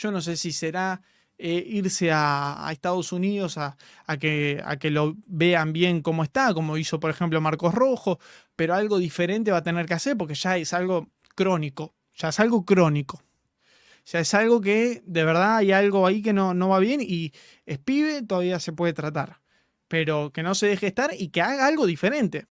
Yo no sé si será eh, irse a, Estados Unidos a, que, a que lo vean bien cómo está, como hizo por ejemplo Marcos Rojo, pero algo diferente va a tener que hacer porque ya es algo crónico, ya es algo crónico. ya sea, es algo que de verdad hay algo ahí que no, no va bien y es pibe, todavía se puede tratar. Pero que no se deje estar y que haga algo diferente.